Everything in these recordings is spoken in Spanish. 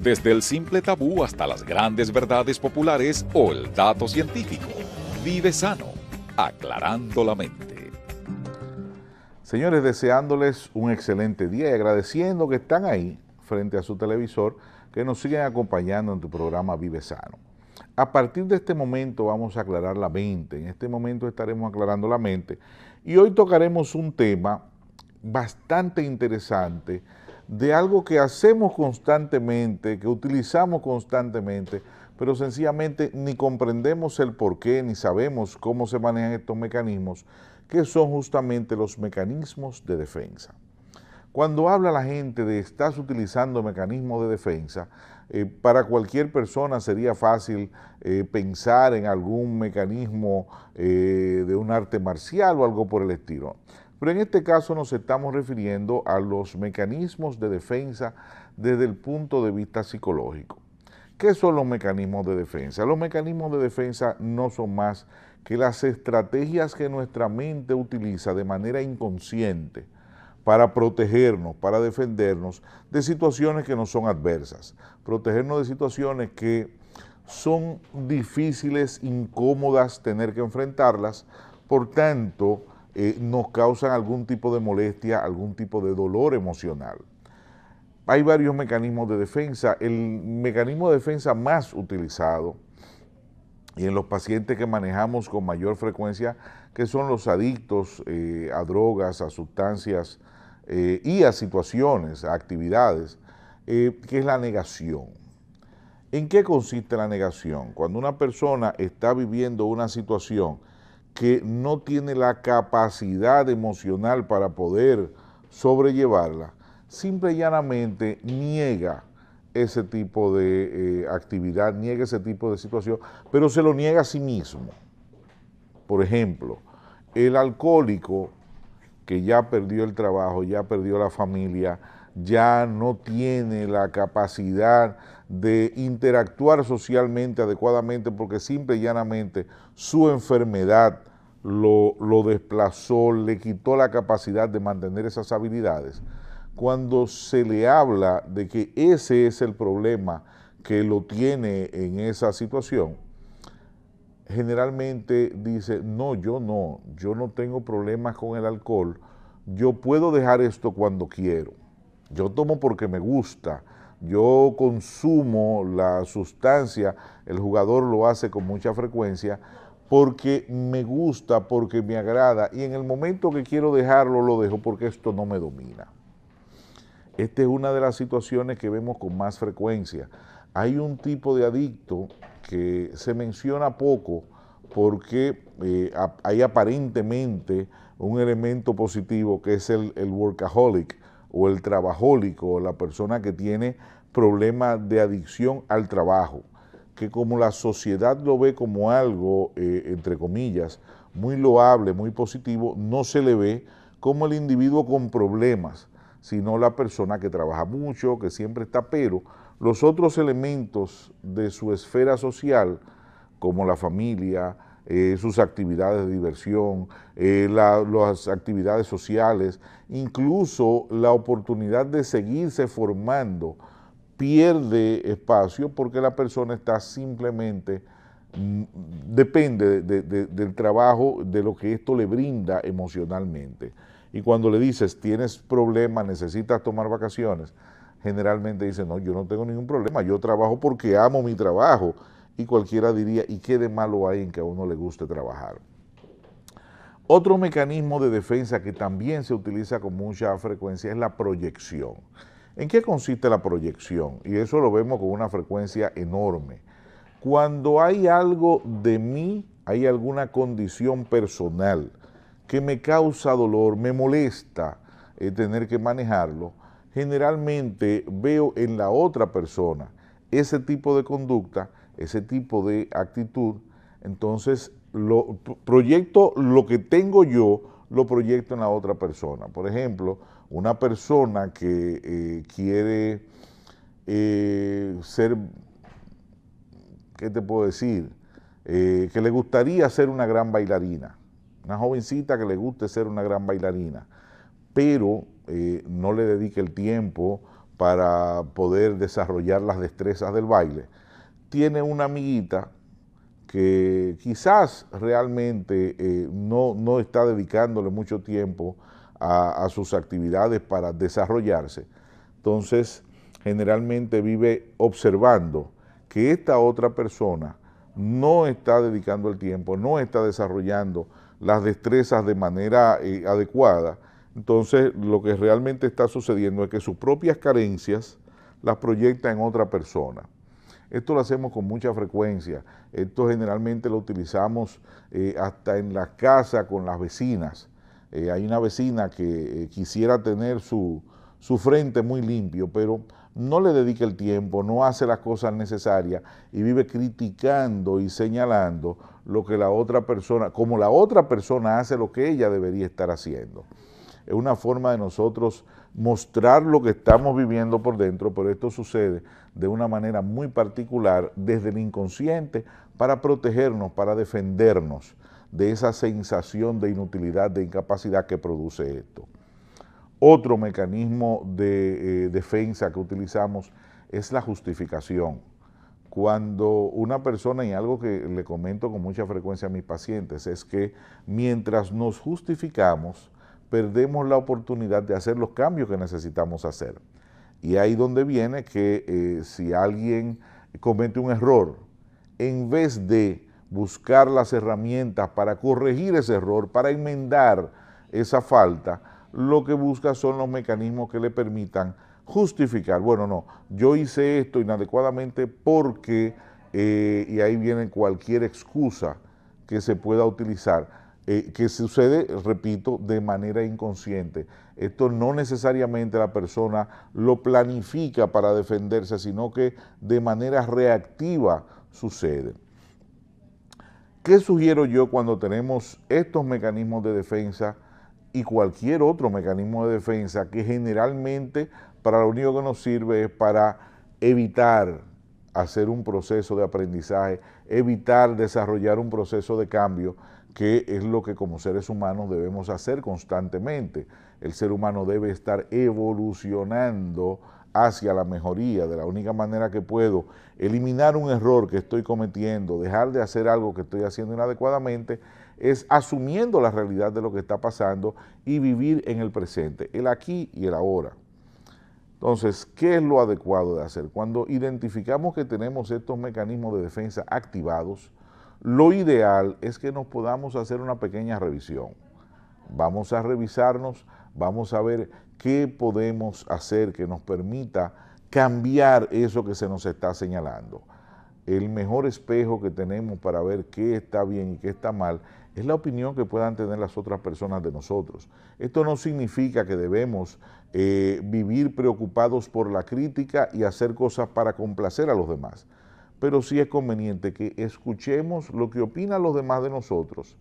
desde el simple tabú hasta las grandes verdades populares o el dato científico. Vive sano, aclarando la mente. Señores, deseándoles un excelente día y agradeciendo que están ahí frente a su televisor, que nos siguen acompañando en tu programa Vive Sano. A partir de este momento vamos a aclarar la mente, en este momento estaremos aclarando la mente y hoy tocaremos un tema bastante interesante de algo que hacemos constantemente, que utilizamos constantemente, pero sencillamente ni comprendemos el por qué, ni sabemos cómo se manejan estos mecanismos, que son justamente los mecanismos de defensa. Cuando habla la gente de estás utilizando mecanismos de defensa, eh, para cualquier persona sería fácil eh, pensar en algún mecanismo eh, de un arte marcial o algo por el estilo. Pero en este caso nos estamos refiriendo a los mecanismos de defensa desde el punto de vista psicológico. ¿Qué son los mecanismos de defensa? Los mecanismos de defensa no son más que las estrategias que nuestra mente utiliza de manera inconsciente para protegernos, para defendernos de situaciones que nos son adversas, protegernos de situaciones que son difíciles, incómodas tener que enfrentarlas, por tanto, eh, nos causan algún tipo de molestia, algún tipo de dolor emocional. Hay varios mecanismos de defensa. El mecanismo de defensa más utilizado y en los pacientes que manejamos con mayor frecuencia, que son los adictos eh, a drogas, a sustancias eh, y a situaciones, a actividades, que es la negación. ¿En qué consiste la negación? Cuando una persona está viviendo una situación que no tiene la capacidad emocional para poder sobrellevarla, simple y llanamente niega ese tipo de eh, actividad, niega ese tipo de situación, pero se lo niega a sí mismo. Por ejemplo, el alcohólico que ya perdió el trabajo, ya perdió la familia, ya no tiene la capacidad de interactuar socialmente adecuadamente porque simple y llanamente su enfermedad lo, desplazó, le quitó la capacidad de mantener esas habilidades. Cuando se le habla de que ese es el problema que lo tiene en esa situación, generalmente dice, no, yo no, yo no tengo problemas con el alcohol, yo puedo dejar esto cuando quiero, yo tomo porque me gusta, yo consumo la sustancia, el jugador lo hace con mucha frecuencia, porque me gusta, porque me agrada, y en el momento que quiero dejarlo, lo dejo porque esto no me domina. Esta es una de las situaciones que vemos con más frecuencia. Hay un tipo de adicto que se menciona poco porque eh, hay aparentemente un elemento positivo que es el workaholic, o el trabajólico o la persona que tiene problemas de adicción al trabajo, que como la sociedad lo ve como algo, eh, entre comillas, muy loable, muy positivo, no se le ve como el individuo con problemas, sino la persona que trabaja mucho, que siempre está, pero los otros elementos de su esfera social, como la familia, eh, sus actividades de diversión, eh, las actividades sociales, incluso la oportunidad de seguirse formando pierde espacio porque la persona está simplemente, mm, depende del trabajo, de lo que esto le brinda emocionalmente. Y cuando le dices, tienes problemas, necesitas tomar vacaciones, generalmente dice, no, yo no tengo ningún problema, yo trabajo porque amo mi trabajo y cualquiera diría, ¿y qué de malo hay en que a uno le guste trabajar? Otro mecanismo de defensa que también se utiliza con mucha frecuencia es la proyección. ¿En qué consiste la proyección? Y eso lo vemos con una frecuencia enorme. Cuando hay algo de mí, hay alguna condición personal que me causa dolor, me molesta eh, tener que manejarlo, generalmente veo en la otra persona ese tipo de conducta ese tipo de actitud, entonces lo, proyecto lo que tengo yo, lo proyecto en la otra persona. Por ejemplo, una persona que eh, quiere eh, ser, ¿qué te puedo decir? Eh, que le gustaría ser una gran bailarina, una jovencita que le guste ser una gran bailarina, pero no le dedique el tiempo para poder desarrollar las destrezas del baile tiene una amiguita que quizás realmente eh, no, no, está dedicándole mucho tiempo a, sus actividades para desarrollarse. Entonces, generalmente vive observando que esta otra persona no está dedicando el tiempo, no está desarrollando las destrezas de manera eh, adecuada. Entonces, lo que realmente está sucediendo es que sus propias carencias las proyecta en otra persona. Esto lo hacemos con mucha frecuencia. Esto generalmente lo utilizamos eh, hasta en la casa con las vecinas. Eh, hay una vecina que eh, quisiera tener su, su frente muy limpio, pero no le dedica el tiempo, no hace las cosas necesarias y vive criticando y señalando lo que la otra persona, como la otra persona hace lo que ella debería estar haciendo es una forma de nosotros mostrar lo que estamos viviendo por dentro, pero esto sucede de una manera muy particular desde el inconsciente para protegernos, para defendernos de esa sensación de inutilidad, de incapacidad que produce esto. Otro mecanismo de eh, defensa que utilizamos es la justificación. Cuando una persona, y algo que le comento con mucha frecuencia a mis pacientes, es que mientras nos justificamos, perdemos la oportunidad de hacer los cambios que necesitamos hacer. Y ahí donde viene que eh, si alguien comete un error, en vez de buscar las herramientas para corregir ese error, para enmendar esa falta, lo que busca son los mecanismos que le permitan justificar, bueno, no, yo hice esto inadecuadamente porque, eh, y ahí viene cualquier excusa que se pueda utilizar eh, que sucede, repito, de manera inconsciente. Esto no necesariamente la persona lo planifica para defenderse, sino que de manera reactiva sucede. ¿Qué sugiero yo cuando tenemos estos mecanismos de defensa y cualquier otro mecanismo de defensa que generalmente para lo único que nos sirve es para evitar hacer un proceso de aprendizaje, evitar desarrollar un proceso de cambio? que es lo que como seres humanos debemos hacer constantemente. El ser humano debe estar evolucionando hacia la mejoría, de la única manera que puedo eliminar un error que estoy cometiendo, dejar de hacer algo que estoy haciendo inadecuadamente, es asumiendo la realidad de lo que está pasando y vivir en el presente, el aquí y el ahora. Entonces, ¿qué es lo adecuado de hacer? Cuando identificamos que tenemos estos mecanismos de defensa activados, lo ideal es que nos podamos hacer una pequeña revisión. Vamos a revisarnos, vamos a ver qué podemos hacer que nos permita cambiar eso que se nos está señalando. El mejor espejo que tenemos para ver qué está bien y qué está mal es la opinión que puedan tener las otras personas de nosotros. Esto no significa que debemos eh, vivir preocupados por la crítica y hacer cosas para complacer a los demás pero sí es conveniente que escuchemos lo que opinan los demás de nosotros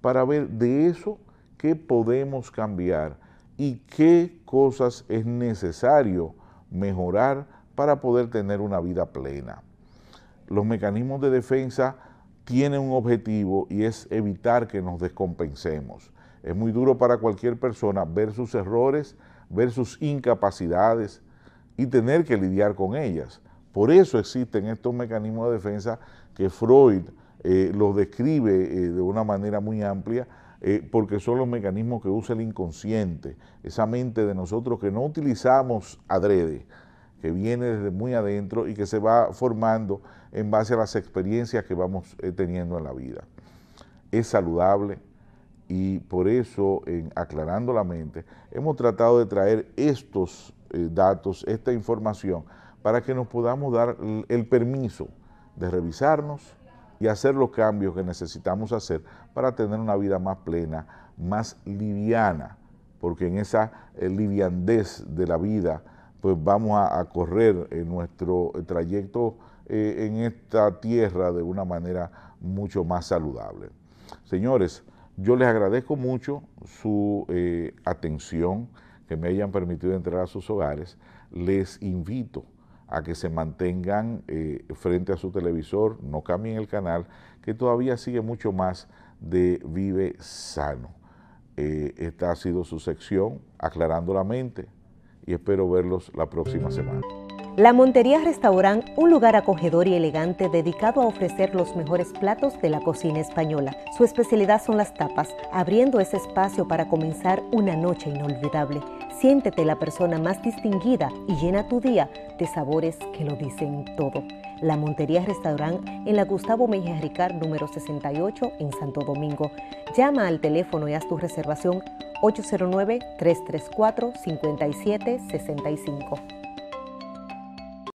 para ver de eso qué podemos cambiar y qué cosas es necesario mejorar para poder tener una vida plena. Los mecanismos de defensa tienen un objetivo y es evitar que nos descompensemos. Es muy duro para cualquier persona ver sus errores, ver sus incapacidades y tener que lidiar con ellas por eso existen estos mecanismos de defensa que Freud eh, los describe eh, de una manera muy amplia, eh, porque son los mecanismos que usa el inconsciente, esa mente de nosotros que no utilizamos adrede, que viene desde muy adentro y que se va formando en base a las experiencias que vamos teniendo en la vida. Es saludable, y por eso, aclarando la mente, hemos tratado de traer estos datos, esta información, para que nos podamos dar el permiso de revisarnos y hacer los cambios que necesitamos hacer para tener una vida más plena, más liviana, porque en esa eh, liviandez de la vida, pues vamos a, correr en nuestro trayecto eh, en esta tierra de una manera mucho más saludable. Señores, yo les agradezco mucho su eh, atención, que me hayan permitido entrar a sus hogares. Les invito a que se mantengan eh, frente a su televisor, no cambien el canal, que todavía sigue mucho más de Vive Sano. Eh, esta ha sido su sección, aclarando la mente, y espero verlos la próxima semana. La Montería Restaurant, un lugar acogedor y elegante dedicado a ofrecer los mejores platos de la cocina española. Su especialidad son las tapas, abriendo ese espacio para comenzar una noche inolvidable. Siéntete la persona más distinguida y llena tu día de sabores que lo dicen todo. La Montería Restaurant en la Gustavo Mejía Ricard número 68 en Santo Domingo. Llama al teléfono y haz tu reservación 809 334 5765.